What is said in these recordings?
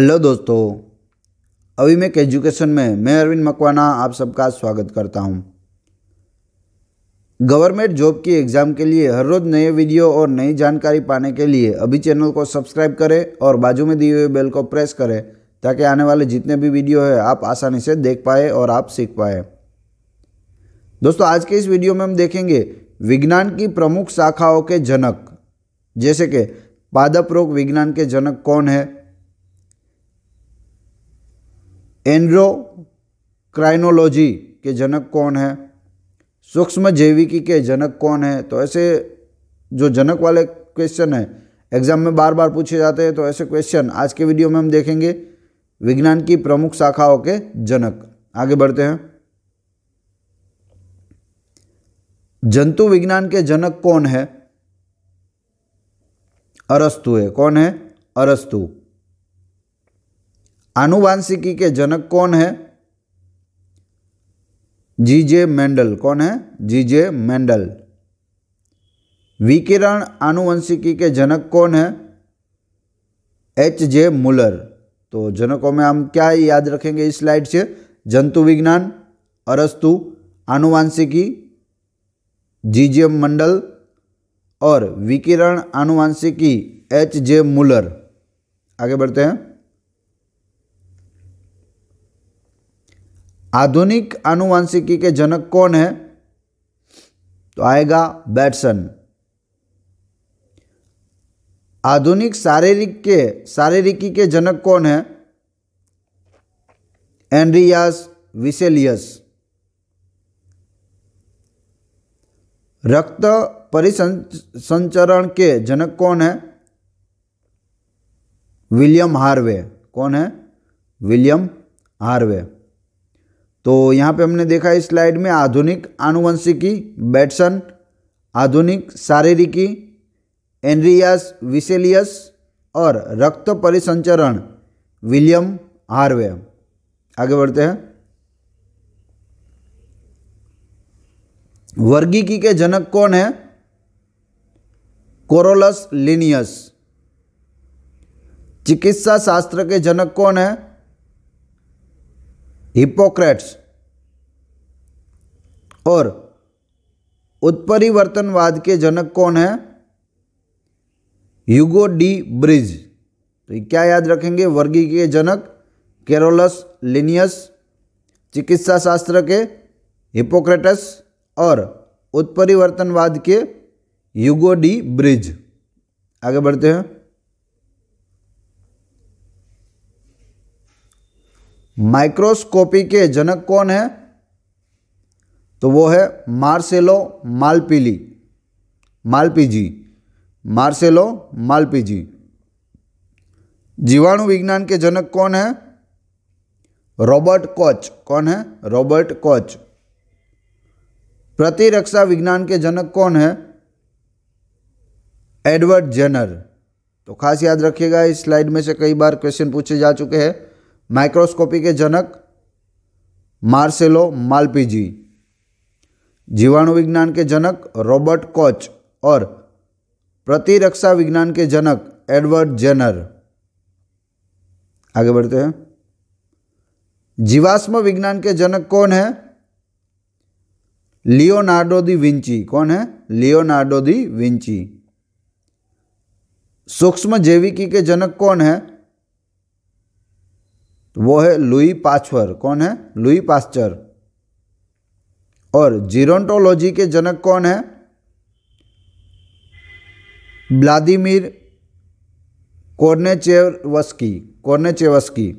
Hello दोस्तों मैं education में मैं अरविंद मकवाना आप सबका स्वागत करता हूं। गवर्नमेंट जॉब की एग्ज़ाम के लिए हर रोज़ नए वीडियो और नई जानकारी पाने के लिए अभी चैनल को सब्सक्राइब करें और बाजू में दिए हुए बेल को प्रेस करें ताकि आने वाले जितने भी वीडियो है आप आसानी से देख पाए और आप सीख पाए दोस्तों आज के इस वीडियो में हम देखेंगे विज्ञान की प्रमुख शाखाओं के जनक जैसे कि पादप रोग विज्ञान के जनक कौन है एंड्रोक्राइनोलॉजी के जनक कौन है सूक्ष्म जैविकी के जनक कौन है तो ऐसे जो जनक वाले क्वेश्चन है एग्जाम में बार बार पूछे जाते हैं तो ऐसे क्वेश्चन आज के वीडियो में हम देखेंगे विज्ञान की प्रमुख शाखाओं के जनक आगे बढ़ते हैं जंतु विज्ञान के जनक कौन है अरस्तु है कौन है अरस्तु आनुवांशिकी के जनक कौन है जी जे मेंडल कौन है जी जे मेंडल विकिरण आनुवंशिकी के जनक कौन है एच जे मुलर तो जनकों में हम क्या याद रखेंगे इस स्लाइड से जंतु विज्ञान अरस्तु आनुवांशिकी जी जे मंडल और विकिरण आनुवांशिकी एच जे मुलर आगे बढ़ते हैं आधुनिक आनुवंशिकी के जनक कौन है तो आएगा बैटसन आधुनिक शारीरिक के शारीरिकी के जनक कौन है एंड्रियास विसेलियस रक्त परिसंचरण के जनक कौन है विलियम हार्वे कौन है विलियम हार्वे तो यहाँ पे हमने देखा इस स्लाइड में आधुनिक आनुवंशिकी बैटसन आधुनिक शारीरिकी एनरियास विसेलियस और रक्त परिसंचरण विलियम हार्वे आगे बढ़ते हैं वर्गीकी के जनक कौन है कोरोलस लिनियस चिकित्सा शास्त्र के जनक कौन है हिपोक्रेट्स और उत्परिवर्तनवाद के जनक कौन है युगो डी ब्रिज तो क्या याद रखेंगे वर्गी के जनक केरोलस लिनियस चिकित्सा शास्त्र के हिपोक्रेटस और उत्परिवर्तनवाद के युगो डी ब्रिज आगे बढ़ते हैं माइक्रोस्कोपी के जनक कौन है तो वो है मार्सेलो मालपीली मालपीजी मार्सेलो मालपीजी जीवाणु विज्ञान के जनक कौन है रॉबर्ट कोच कौन है रॉबर्ट कोच प्रतिरक्षा विज्ञान के जनक कौन है एडवर्ड जेनर तो खास याद रखिएगा इस स्लाइड में से कई बार क्वेश्चन पूछे जा चुके हैं माइक्रोस्कोपी के जनक मार्सेलो मालपीजी जीवाणु विज्ञान के जनक रॉबर्ट कोच और प्रतिरक्षा विज्ञान के जनक एडवर्ड जेनर आगे बढ़ते हैं जीवाश्म विज्ञान के जनक कौन है लियोनार्डो दी विंची कौन है लियोनार्डो दी विंची सूक्ष्म जैविकी के जनक कौन है तो वो है लुई पाचवर कौन है लुई पास्चर और जीरोन्टोलॉजी के जनक कौन है ब्लादिमिर कोर्नेचेवस्की कोर्नेचेवस्की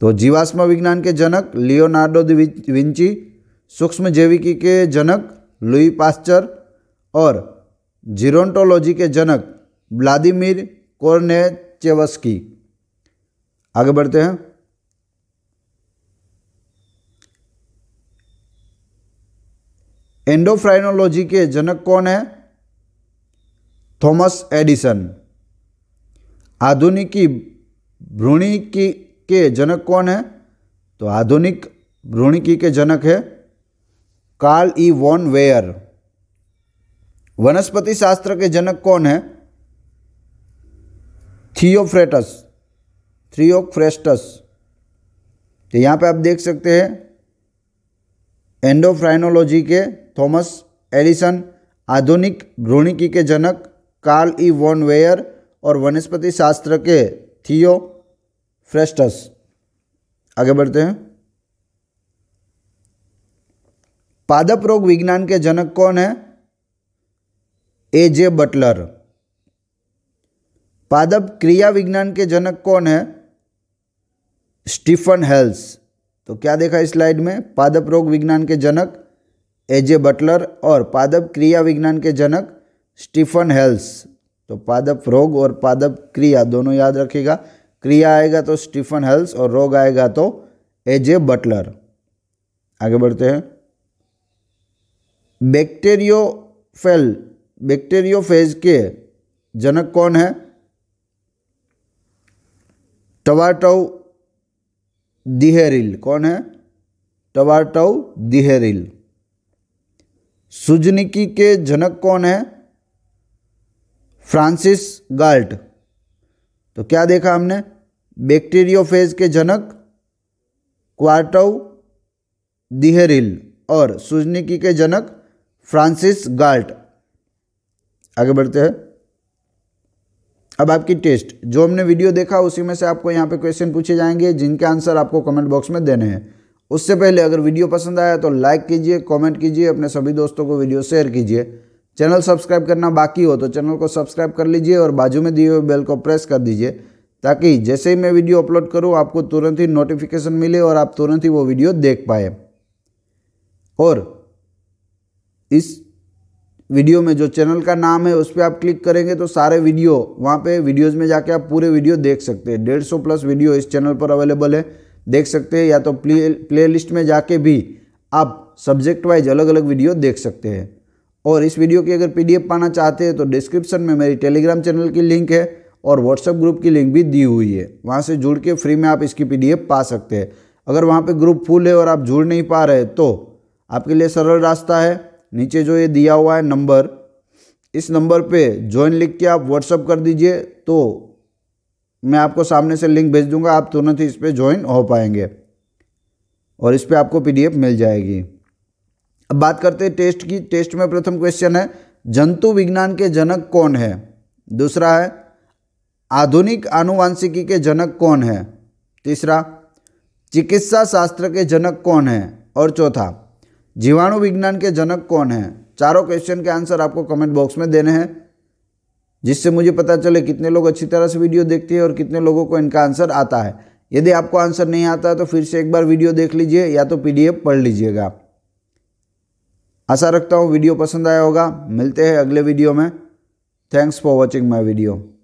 तो जीवाश्म विज्ञान के जनक लियोनार्डो विंची सूक्ष्म जैविकी के जनक लुई पास्चर और जीरोन्टोलॉजी के जनक ब्लादिमिर कोर्नेचेवस्की आगे बढ़ते हैं एंडोफ्राइनोलॉजी के जनक कौन है थॉमस एडिसन आधुनिकी भ्रूणिकी के जनक कौन है तो आधुनिक भ्रूणिकी के जनक है कार्ल ई वॉन वेयर वनस्पति शास्त्र के जनक कौन है थियोफ्रेटस थ्रियोफ्रेस्टस तो यहाँ पे आप देख सकते हैं एंडोफ्राइनोलॉजी के थॉमस एडिसन आधुनिक भ्रूणिकी के जनक कार्ल ई वॉन वेयर और वनस्पति शास्त्र के थियो फ्रेस्टस आगे बढ़ते हैं पादप रोग विज्ञान के जनक कौन है ए जे बटलर पादप क्रिया विज्ञान के जनक कौन है स्टीफन हेल्स तो क्या देखा इस स्लाइड में पादप रोग विज्ञान के जनक एजे बटलर और पादप क्रिया विज्ञान के जनक स्टीफन हेल्स तो पादप रोग और पादप क्रिया दोनों याद रखिएगा क्रिया आएगा तो स्टीफन हेल्स और रोग आएगा तो एजे बटलर आगे बढ़ते हैं बैक्टेरियोफेल बैक्टेरियोफेज के जनक कौन है टवाटव दिहेरिल कौन है टवाटव दिहेरिल सुजनिकी के जनक कौन है फ्रांसिस गाल्ट तो क्या देखा हमने बैक्टीरियोफेज के जनक क्वार्टव दिहेरिल और सुजनिकी के जनक फ्रांसिस गाल्ट आगे बढ़ते हैं अब आपकी टेस्ट जो हमने वीडियो देखा उसी में से आपको यहाँ पे क्वेश्चन पूछे जाएंगे जिनके आंसर आपको कमेंट बॉक्स में देने हैं उससे पहले अगर वीडियो पसंद आया तो लाइक कीजिए कमेंट कीजिए अपने सभी दोस्तों को वीडियो शेयर कीजिए चैनल सब्सक्राइब करना बाकी हो तो चैनल को सब्सक्राइब कर लीजिए और बाजू में दिए हुए बेल को प्रेस कर दीजिए ताकि जैसे ही मैं वीडियो अपलोड करूँ आपको तुरंत ही नोटिफिकेशन मिले और आप तुरंत ही वो वीडियो देख पाए और इस वीडियो में जो चैनल का नाम है उस पर आप क्लिक करेंगे तो सारे वीडियो वहाँ पे वीडियोस में जाके आप पूरे वीडियो देख सकते हैं डेढ़ सौ प्लस वीडियो इस चैनल पर अवेलेबल है देख सकते हैं या तो प्ले प्ले लिस्ट में जाके भी आप सब्जेक्ट वाइज अलग अलग वीडियो देख सकते हैं और इस वीडियो की अगर पी पाना चाहते हैं तो डिस्क्रिप्शन में मेरी टेलीग्राम चैनल की लिंक है और व्हाट्सएप ग्रुप की लिंक भी दी हुई है वहाँ से जुड़ के फ्री में आप इसकी पी पा सकते हैं अगर वहाँ पर ग्रुप फुल है और आप जुड़ नहीं पा रहे तो आपके लिए सरल रास्ता है नीचे जो ये दिया हुआ है नंबर इस नंबर पे ज्वाइन लिख के आप व्हाट्सअप कर दीजिए तो मैं आपको सामने से लिंक भेज दूंगा आप तुरंत ही इस पर ज्वाइन हो पाएंगे और इस पर आपको पीडीएफ मिल जाएगी अब बात करते हैं टेस्ट की टेस्ट में प्रथम क्वेश्चन है जंतु विज्ञान के जनक कौन है दूसरा है आधुनिक आनुवांशिकी के जनक कौन है तीसरा चिकित्सा शास्त्र के जनक कौन है और चौथा जीवाणु विज्ञान के जनक कौन है चारों क्वेश्चन के आंसर आपको कमेंट बॉक्स में देने हैं जिससे मुझे पता चले कितने लोग अच्छी तरह से वीडियो देखते हैं और कितने लोगों को इनका आंसर आता है यदि आपको आंसर नहीं आता है तो फिर से एक बार वीडियो देख लीजिए या तो पीडीएफ पढ़ लीजिएगा आशा रखता हूँ वीडियो पसंद आया होगा मिलते हैं अगले वीडियो में thanks for watching my video